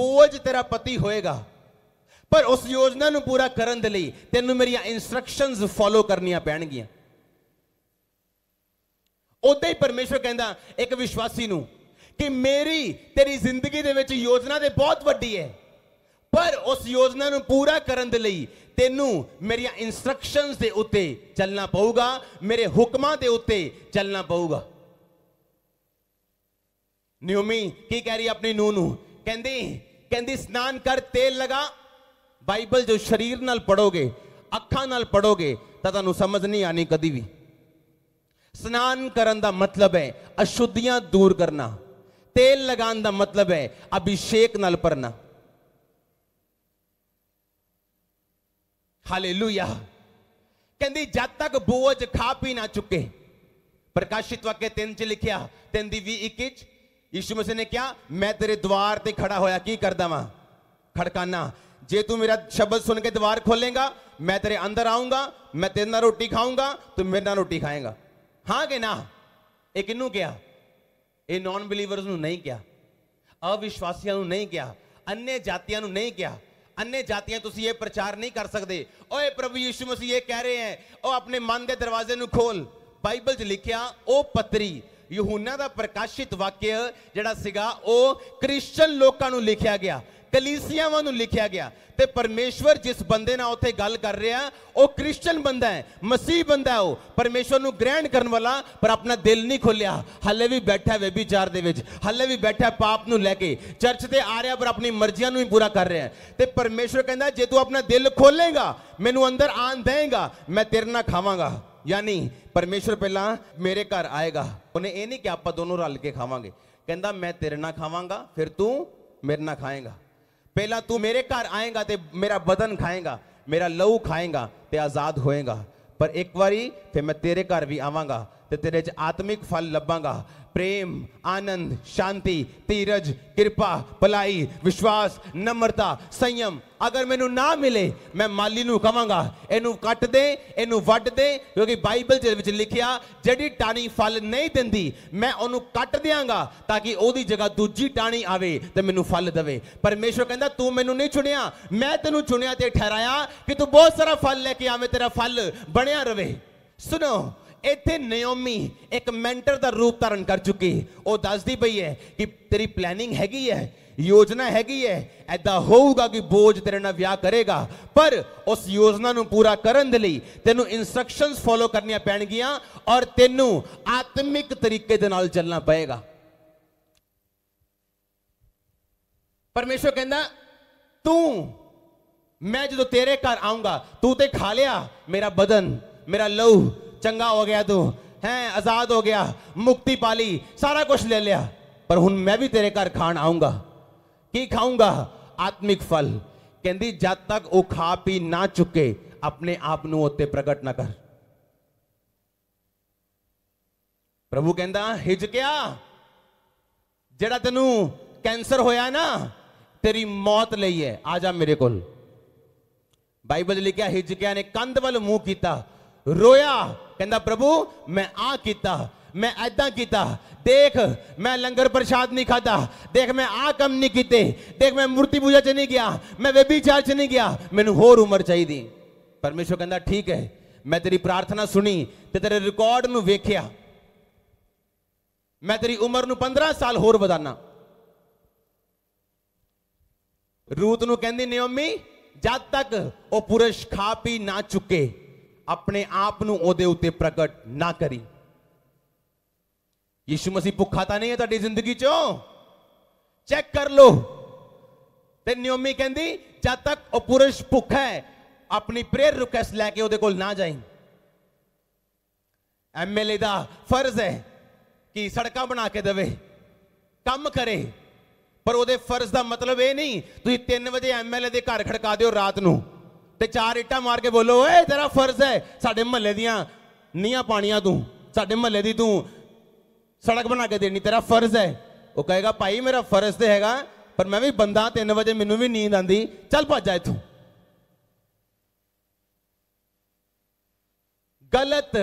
ਬੋਝ ਤੇਰਾ ਪਤੀ ਹੋਏਗਾ ਪਰ ਉਸ ਯੋਜਨਾ ਨੂੰ ਪੂਰਾ ਕਰਨ ਦੇ ਲਈ ਤੈਨੂੰ ਮੇਰੀਆਂ ਇਨਸਟਰਕਸ਼ਨਸ ਫੋਲੋ ਕਰਨੀਆਂ ਪੈਣਗੀਆਂ ਉਦਾਂ ਹੀ ਪਰਮੇਸ਼ਵਰ ਕਹਿੰਦਾ ਇੱਕ ਵਿਸ਼ਵਾਸੀ ਨੂੰ ਕਿ ਮੇਰੀ ਤੇਰੀ ਜ਼ਿੰਦਗੀ ਦੇ ਵਿੱਚ ਯੋਜਨਾ ਤੇ ਬਹੁਤ ਵੱਡੀ ਹੈ ਪਰ ਉਸ ਯੋਜਨਾ ਨੂੰ ਪੂਰਾ ਕਰਨ ਦੇ ਲਈ ਤੈਨੂੰ ਮੇਰੀਆਂ ਇਨਸਟਰਕਸ਼ਨਸ ਦੇ ਉੱਤੇ ਚੱਲਣਾ ਪਊਗਾ ਮੇਰੇ ਹੁਕਮਾਂ ਦੇ ਉੱਤੇ ਚੱਲਣਾ ਪਊਗਾ ਨਿਯਮੀ ਕੀ ਕਹਿ ਰਹੀ ਆਪਣੀ ਨੂੰ ਨੂੰ ਕਹਿੰਦੀ ਕਹਿੰਦੀ ਇਸ਼ਨਾਨ ਕਰ ਤੇਲ ਲਗਾ ਬਾਈਬਲ ਜੋ ਸਰੀਰ ਨਾਲ ਪੜੋਗੇ ਅੱਖਾਂ ਨਾਲ ਪੜੋਗੇ ਤਾਂ ਤੁਹਾਨੂੰ ਸਮਝ ਨਹੀਂ ਆਣੀ ਕਦੀ ਵੀ ਇਸ਼ਨਾਨ ਕਰਨ ਦਾ ਮਤਲਬ ਹੈ ਅਸ਼ੁੱਧੀਆਂ ਦੂਰ ਕਰਨਾ ਤੇਲ ਲਗਾਉਣ ਦਾ ਮਤਲਬ ਹੈ ਅਭਿਸ਼ੇਕ ਨਾਲ ਪਰਨਾ ਹਾਲੇਲੂਇਆ ਕਹਿੰਦੀ ਜਦ ਤੱਕ ਬੋਝ ਖਾ ਪੀ ਨਾ ਚੁੱਕੇ ਪ੍ਰਕਾਸ਼ਿਤ ਵਾਕੇ 3 ਚ ਲਿਖਿਆ 3 ਦੀ 21 ਚ ਯਿਸੂ ਮਸੀਹ ਨੇ ਕਿਹਾ ਮੈਂ ਤੇਰੇ ਦਵਾਰ ਤੇ ਖੜਾ ਹੋਇਆ ਕੀ ਕਰਦਾ ਵਾਂ ਖੜਕਾਨਾ ਜੇ ਤੂੰ ਮੇਰਾ ਸ਼ਬਦ ਸੁਣ ਕੇ ਦਵਾਰ ਖੋਲੇਗਾ ਮੈਂ ਤੇਰੇ ਅੰਦਰ ਆਉਂਗਾ ਮੈਂ ਤੇਰੇ ਨਾਲ ਰੋਟੀ ਖਾਉਂਗਾ ਤੂੰ ਮੇਰੇ ਨਾਲ ਰੋਟੀ ਖਾਏਗਾ ਹਾਂ ਕਿ ਨਾ ਇਹ ਕਿੰਨੂੰ ਕਿਹਾ ਇਹ ਨਾਨ ਬਿਲੀਵਰਸ ਨੂੰ ਨਹੀਂ ਕਿਹਾ ਅਵਿਸ਼ਵਾਸੀਆਂ ਨੂੰ ਨਹੀਂ ਕਿਹਾ ਅੰਨੇ ਜਾਤੀਆਂ ਨੂੰ ਨਹੀਂ ਕਿਹਾ ਅੰਨੇ ਜਾਤੀਆਂ ਤੁਸੀਂ ਇਹ ਪ੍ਰਚਾਰ ਨਹੀਂ ਕਰ ਸਕਦੇ ਓਏ ਪ੍ਰਭੂ ਯਿਸੂ ਮਸੀਹ ਇਹ ਕਹਿ ਰਹੇ ਹੈ ਉਹ ਆਪਣੇ ਮਨ ਦੇ ਦਰਵਾਜ਼ੇ ਨੂੰ ਖੋਲ ਬਾਈਬਲ 'ਚ ਲਿਖਿਆ ਉਹ ਪਤਰੀ ਯਹੂਨਾ ਦਾ ਪ੍ਰਕਾਸ਼ਿਤ ਵਾਕਿਆ ਜਿਹੜਾ ਸੀਗਾ ਉਹ ਕ੍ਰਿਸਚੀਅਨ ਲੋਕਾਂ ਨੂੰ ਲਿਖਿਆ ਗਿਆ ਕਲੀਸਿਆਵਾਂ ਨੂੰ ਲਿਖਿਆ ਗਿਆ ਤੇ ਪਰਮੇਸ਼ਵਰ ਜਿਸ ਬੰਦੇ ਨਾਲ ਉੱਥੇ ਗੱਲ ਕਰ ਰਿਹਾ ਉਹ ਕ੍ਰਿਸਚੀਅਨ ਬੰਦਾ ਹੈ ਮਸੀਹ ਬੰਦਾ ਹੈ ਉਹ ਪਰਮੇਸ਼ਵਰ ਨੂੰ ਗ੍ਰਹਿਣ ਕਰਨ ਵਾਲਾ ਪਰ ਆਪਣਾ ਦਿਲ ਨਹੀਂ ਖੋਲਿਆ ਹੱਲੇ ਵੀ ਬੈਠਾ ਵੇ ਵਿਚਾਰ ਦੇ ਵਿੱਚ ਹੱਲੇ ਵੀ ਬੈਠਾ ਪਾਪ ਨੂੰ ਲੈ ਕੇ ਚਰਚ ਤੇ ਆ ਰਿਹਾ ਪਰ ਆਪਣੀ ਮਰਜ਼ੀਆਂ ਨੂੰ ਹੀ ਪੂਰਾ ਕਰ ਰਿਹਾ ਤੇ ਪਰਮੇਸ਼ਵਰ ਕਹਿੰਦਾ ਜੇ ਤੂੰ ਆਪਣਾ ਦਿਲ ਖੋਲੇਗਾ ਮੈਨੂੰ ਅੰਦਰ ਆਣ ਦੇਗਾ ਮੈਂ ਤੇਰੇ ਨਾਲ ਖਾਵਾਂਗਾ ਯਾਨੀ ਪਰਮੇਸ਼ਰ ਪਹਿਲਾਂ ਮੇਰੇ ਘਰ ਆਏਗਾ ਉਹਨੇ ਇਹ ਨਹੀਂ ਕਿ ਆਪਾਂ ਦੋਨੋਂ ਰਲ ਕੇ ਖਾਵਾਂਗੇ ਕਹਿੰਦਾ ਮੈਂ ਤੇਰੇ ਨਾਲ ਖਾਵਾਂਗਾ ਫਿਰ ਤੂੰ ਮੇਰੇ ਨਾਲ ਖਾਏਗਾ ਪਹਿਲਾਂ ਤੂੰ ਮੇਰੇ ਘਰ ਆਏਗਾ ਤੇ ਮੇਰਾ ਬਦਨ ਖਾਏਗਾ ਮੇਰਾ ਲਹੂ ਖਾਏਗਾ ਤੇ ਆਜ਼ਾਦ ਹੋਏਗਾ ਪਰ ਇੱਕ ਵਾਰੀ ਫਿਰ ਮੈਂ ਤੇਰੇ ਘਰ ਵੀ ਆਵਾਂਗਾ ਤੇ ਤੇਰੇ 'ਚ ਆਤਮਿਕ ਫਲ ਲੱਭਾਂਗਾ ਪ੍ਰੇਮ ਆਨੰਦ ਸ਼ਾਂਤੀ ਧੀਰਜ ਕਿਰਪਾ ਭਲਾਈ ਵਿਸ਼ਵਾਸ ਨਮਰਤਾ ਸੰਯਮ ਅਗਰ ਮੈਨੂੰ ਨਾ ਮਿਲੇ ਮੈਂ ਮਾਲੀ ਨੂੰ ਕਵਾਂਗਾ ਇਹਨੂੰ ਕੱਟ ਦੇ ਇਹਨੂੰ ਵੱਢ ਦੇ ਕਿਉਂਕਿ ਬਾਈਬਲ ਦੇ ਵਿੱਚ ਲਿਖਿਆ ਜਿਹੜੀ ਟਾਣੀ ਫਲ ਨਹੀਂ ਦਿੰਦੀ ਮੈਂ ਉਹਨੂੰ ਕੱਟ ਦਿਆਂਗਾ ਤਾਂ ਕਿ ਉਹਦੀ ਜਗ੍ਹਾ ਦੂਜੀ ਟਾਣੀ ਆਵੇ ਤੇ ਮੈਨੂੰ ਫਲ ਦੇਵੇ ਪਰਮੇਸ਼ਰ ਕਹਿੰਦਾ ਤੂੰ ਮੈਨੂੰ ਨਹੀਂ ਚੁਣਿਆ ਮੈਂ ਤੈਨੂੰ ਚੁਣਿਆ ਤੇ ਠਹਿਰਾਇਆ ਕਿ ਤੂੰ ਬਹੁਤ ਸਾਰਾ ਫਲ ਲੈ ਕੇ ਆਵੇਂ ਤੇਰਾ ਫਲ ਬਣਿਆ ਰਵੇ ਸੁਣੋ ਇੱਥੇ ਨਿਯਮੀ ਇੱਕ ਮੈਂਟਰ ਦਾ ਰੂਪ ਧਾਰਨ ਕਰ ਚੁੱਕੀ ਉਹ ਦੱਸਦੀ ਪਈ ਹੈ ਕਿ ਤੇਰੀ ਪਲੈਨਿੰਗ ਹੈਗੀ ਹੈ ਯੋਜਨਾ ਹੈਗੀ ਹੈ ਐਦਾਂ ਹੋਊਗਾ ਕਿ ਬੋਝ ਤੇਰੇ ਨਾਲ ਵਿਆਹ ਕਰੇਗਾ ਪਰ ਉਸ ਯੋਜਨਾ ਨੂੰ ਪੂਰਾ ਕਰਨ ਦੇ ਲਈ ਤੈਨੂੰ ਇਨਸਟਰਕਸ਼ਨਸ ਫੋਲੋ ਕਰਨੀਆਂ ਪੈਣਗੀਆਂ ਔਰ ਤੈਨੂੰ ਆਤਮਿਕ ਤਰੀਕੇ ਦੇ ਨਾਲ ਚੱਲਣਾ ਪਏਗਾ ਪਰਮੇਸ਼ਰ ਕਹਿੰਦਾ ਤੂੰ ਮੈਂ ਜਦੋਂ ਤੇਰੇ ਘਰ ਆਉਂਗਾ ਤੂੰ ਤੇ ਖਾ ਲਿਆ ਮੇਰਾ ਬਦਨ ਮੇਰਾ ਲਹੂ ਚੰਗਾ ਹੋ ਗਿਆ ਤੂੰ ਹੈ ਆਜ਼ਾਦ ਹੋ ਗਿਆ ਮੁਕਤੀ ਪਾ ਲਈ ਸਾਰਾ ਕੁਝ ਲੈ ਲਿਆ ਪਰ ਹੁਣ ਮੈਂ ਵੀ ਤੇਰੇ ਘਰ ਖਾਣ ਆਉਂਗਾ ਕੀ ਖਾਉਂਗਾ ਆਤਮਿਕ ਫਲ ਕਹਿੰਦੀ ਜਦ ਤੱਕ ਉਹ ਖਾ ਪੀ ਨਾ ਚੁੱਕੇ ਆਪਣੇ ਆਪ ਨੂੰ ਉੱਤੇ ਪ੍ਰਗਟ ਨਾ ਕਰ ਪ੍ਰਭੂ ਕਹਿੰਦਾ ਹਿਜ ਜਿਹੜਾ ਤੈਨੂੰ ਕੈਂਸਰ ਹੋਇਆ ਨਾ ਤੇਰੀ ਮੌਤ ਲਈ ਹੈ ਆ ਜਾ ਮੇਰੇ ਕੋਲ ਬਾਈਬਲ ਲਿਖਿਆ ਹਿਜਕਿਆ ਨੇ ਕੰਧ ਵੱਲ ਮੂੰਹ ਕੀਤਾ ਰੋਇਆ ਕਹਿੰਦਾ ਪ੍ਰਭੂ ਮੈਂ ਆ ਕੀਤਾ ਮੈਂ ਐਦਾਂ ਕੀਤਾ ਦੇਖ ਮੈਂ ਲੰਗਰ ਪ੍ਰਸ਼ਾਦ ਨਹੀਂ ਖਾਦਾ ਦੇਖ ਮੈਂ ਆ ਕੰਮ ਨਹੀਂ ਕੀਤੇ ਦੇਖ ਮੈਂ ਮੂਰਤੀ ਪੂਜਾ ਚ ਨਹੀਂ ਗਿਆ ਮੈਂ ਵਿਭਿਚਾਰ ਚ ਨਹੀਂ ਗਿਆ ਮੈਨੂੰ ਹੋਰ ਉਮਰ ਚਾਹੀਦੀ ਪਰਮੇਸ਼ਰ ਕਹਿੰਦਾ ਠੀਕ ਹੈ ਮੈਂ ਤੇਰੀ ਪ੍ਰਾਰਥਨਾ ਸੁਣੀ ਤੇ ਤੇਰੇ ਰਿਕਾਰਡ ਨੂੰ ਵੇਖਿਆ ਮੈਂ ਤੇਰੀ ਉਮਰ ਨੂੰ 15 ਸਾਲ ਹੋਰ ਵਧਾਣਾ ਰੂਤ ਨੂੰ ਕਹਿੰਦੀ ਨਿਯਮੀ ਜਦ ਤੱਕ ਉਹ ਪੁਰਸ਼ ਖਾ ਪੀ ਨਾ ਚੁੱਕੇ ਆਪਣੇ ਆਪ ਨੂੰ ਉਹਦੇ ਉੱਤੇ ਪ੍ਰਗਟ ਨਾ ਕਰੀ ਯਿਸੂ ਮਸੀਹ ਭੁੱਖਾ ਤਾਂ ਨਹੀਂ ਹੈ ਤੁਹਾਡੀ ਜ਼ਿੰਦਗੀ 'ਚੋਂ ਚੈੱਕ ਕਰ ਲੋ ਤੇ ਨਿਯਮੀ ਕਹਿੰਦੀ ਜਦ ਤੱਕ ਉਹ ਪੁਰਸ਼ ਭੁੱਖਾ ਹੈ ਆਪਣੀ ਪ੍ਰੇਅਰ ਰਿਕੁਐਸਟ ਲੈ ਕੇ ਉਹਦੇ ਕੋਲ ਨਾ ਜਾਈਂ ਐਮਐਲਏ ਦਾ ਫਰਜ਼ ਹੈ ਕਿ ਸੜਕਾਂ ਬਣਾ ਕੇ ਦੇਵੇ ਕੰਮ ਕਰੇ ਪਰ ਉਹਦੇ ਫਰਜ਼ ਦਾ ਮਤਲਬ ਇਹ ਨਹੀਂ ਤੁਸੀਂ 3 ਵਜੇ ਐਮਐਲਏ ਦੇ ਘਰ ਖੜਕਾ ਦਿਓ ਰਾਤ ਨੂੰ ਤੇ ਚਾਰ ਇੱਟਾਂ ਮਾਰ ਕੇ ਬੋਲੋ ਓਏ ਤੇਰਾ ਫਰਜ਼ ਹੈ ਸਾਡੇ ਮਹੱਲੇ ਦੀਆਂ ਨੀਆਂ ਪਾਣੀਆਂ ਤੂੰ ਸਾਡੇ ਮਹੱਲੇ ਦੀ ਤੂੰ ਸੜਕ ਬਣਾ ਕੇ ਦੇਣੀ ਤੇਰਾ ਫਰਜ਼ ਹੈ ਉਹ ਕਹੇਗਾ ਭਾਈ ਮੇਰਾ ਫਰਜ਼ ਤੇ ਹੈਗਾ ਪਰ ਮੈਂ ਵੀ ਬੰਦਾ 3 ਵਜੇ ਮੈਨੂੰ ਵੀ ਨੀਂਦ ਆਂਦੀ ਚੱਲ ਭੱਜ ਜਾ ਇਥੋਂ ਗਲਤ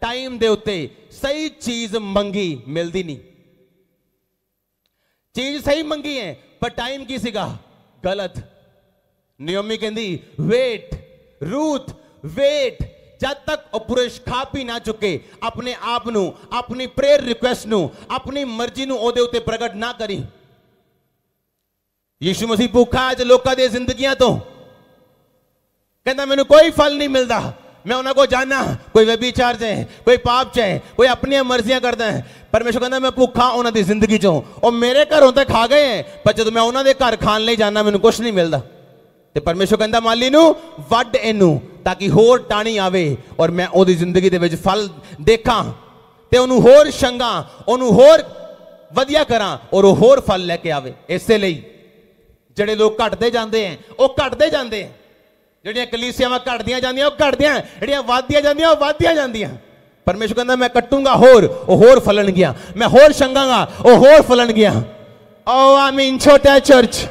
ਟਾਈਮ ਦੇ ਉੱਤੇ ਸਹੀ ਚੀਜ਼ ਮੰਗੀ ਮਿਲਦੀ ਨਹੀਂ ਚੀਜ਼ ਸਹੀ ਮੰਗੀ ਹੈ ਪਰ ਟਾਈਮ ਕੀ ਸੀਗਾ ਗਲਤ નિયોમી ਕਹਿੰਦੀ ਵੇਟ ਰੂਥ ਵੇਟ ਜਦ ਤੱਕ ਉਹ ਪੁਰਸ਼ ਖਾ ਪੀ ਨਾ ਚੁੱਕੇ ਆਪਣੇ ਆਪ ਨੂੰ ਆਪਣੀ ਪ੍ਰੇਅਰ ਰਿਕੁਐਸਟ ਨੂੰ ਆਪਣੀ ਮਰਜ਼ੀ ਨੂੰ ਉਹਦੇ ਉੱਤੇ ਪ੍ਰਗਟ ਨਾ ਕਰੀ ਯਿਸੂ ਮਸੀਹ ਭੁੱਖਾ ਅੱਜ ਲੋਕਾਂ ਦੀਆਂ ਜ਼ਿੰਦਗੀਆਂ ਤੋਂ ਕਹਿੰਦਾ ਮੈਨੂੰ ਕੋਈ ਫਲ ਨਹੀਂ ਮਿਲਦਾ ਮੈਂ ਉਹਨਾਂ ਕੋ ਜਾਣਾ ਕੋਈ ਵਿਭਿਚਾਰ ਚ ਹੈ ਕੋਈ ਪਾਪ ਚ ਹੈ ਕੋਈ ਆਪਣੀਆਂ ਮਰਜ਼ੀਆਂ ਕਰਦਾ ਹੈ ਪਰਮੇਸ਼ਰ ਕਹਿੰਦਾ ਮੈਂ ਭੁੱਖਾ ਉਹਨਾਂ ਦੀ ਜ਼ਿੰਦਗੀ ਚੋਂ ਉਹ ਮੇਰੇ ਘਰੋਂ ਤਾਂ ਖਾ ਗਏ ਹੈ ਪਰ ਜਦ ਮੈਂ ਉਹਨਾਂ ਦੇ ਘਰ ਖਾਣ ਲਈ ਜਾਣਾ ਮੈਨੂੰ ਕੁਝ ਨਹੀਂ ਮਿਲਦਾ ਤੇ ਪਰਮੇਸ਼ਰ ਕਹਿੰਦਾ ਮਾਲੀ ਨੂੰ ਵੱਡ ਇਹਨੂੰ ਤਾਂ ਕਿ ਹੋਰ ਟਾਣੀ ਆਵੇ ਔਰ ਮੈਂ ਉਹਦੀ ਜ਼ਿੰਦਗੀ ਦੇ ਵਿੱਚ ਫਲ ਦੇਖਾਂ ਤੇ ਉਹਨੂੰ ਹੋਰ ਸ਼ੰਗਾ ਉਹਨੂੰ ਹੋਰ ਵਧੀਆ ਕਰਾਂ ਔਰ ਉਹ ਹੋਰ ਫਲ ਲੈ ਕੇ ਆਵੇ ਇਸੇ ਲਈ ਜਿਹੜੇ ਲੋਕ ਘਟਦੇ ਜਾਂਦੇ ਆ ਉਹ ਘਟਦੇ ਜਾਂਦੇ ਆ ਜਿਹੜੀਆਂ ਕਲੀਸਿਆਵਾਂ ਘਟਦੀਆਂ ਜਾਂਦੀਆਂ ਉਹ ਘਟਦੀਆਂ ਜਿਹੜੀਆਂ ਵਧਦੀਆਂ ਜਾਂਦੀਆਂ ਉਹ ਵਧਦੀਆਂ ਜਾਂਦੀਆਂ ਪਰਮੇਸ਼ਰ ਕਹਿੰਦਾ ਮੈਂ ਕੱਟੂੰਗਾ ਹੋਰ ਉਹ ਹੋਰ ਫਲਣ ਗਿਆ ਮੈਂ ਹੋਰ ਸ਼ੰਗਾਗਾ ਉਹ ਹੋਰ ਫਲਣ ਗਿਆ ਓ ਆਮੀਨ ਛੋਟਾ ਚਰਚ